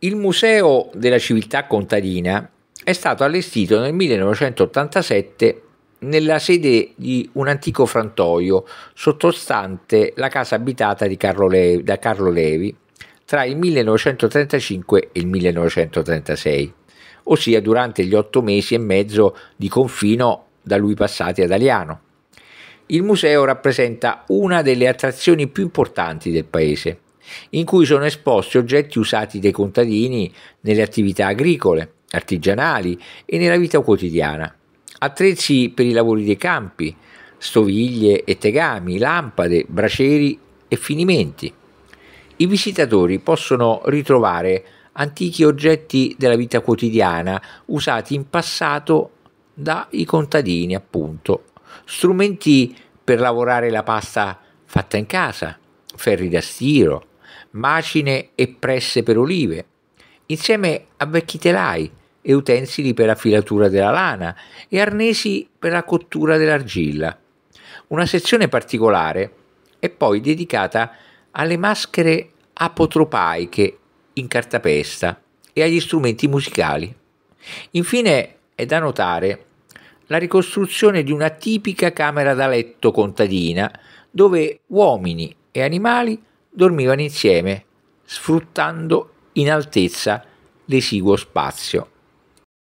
Il Museo della Civiltà Contadina è stato allestito nel 1987 nella sede di un antico frantoio sottostante la casa abitata Carlo Levi, da Carlo Levi tra il 1935 e il 1936, ossia durante gli otto mesi e mezzo di confino da lui passati ad Aliano. Il museo rappresenta una delle attrazioni più importanti del paese in cui sono esposti oggetti usati dai contadini nelle attività agricole, artigianali e nella vita quotidiana, attrezzi per i lavori dei campi, stoviglie e tegami, lampade, braceri e finimenti. I visitatori possono ritrovare antichi oggetti della vita quotidiana usati in passato dai contadini, appunto, strumenti per lavorare la pasta fatta in casa, ferri da stiro, macine e presse per olive, insieme a vecchi telai e utensili per la filatura della lana e arnesi per la cottura dell'argilla. Una sezione particolare è poi dedicata alle maschere apotropaiche in cartapesta e agli strumenti musicali. Infine è da notare la ricostruzione di una tipica camera da letto contadina dove uomini e animali dormivano insieme, sfruttando in altezza l'esiguo spazio.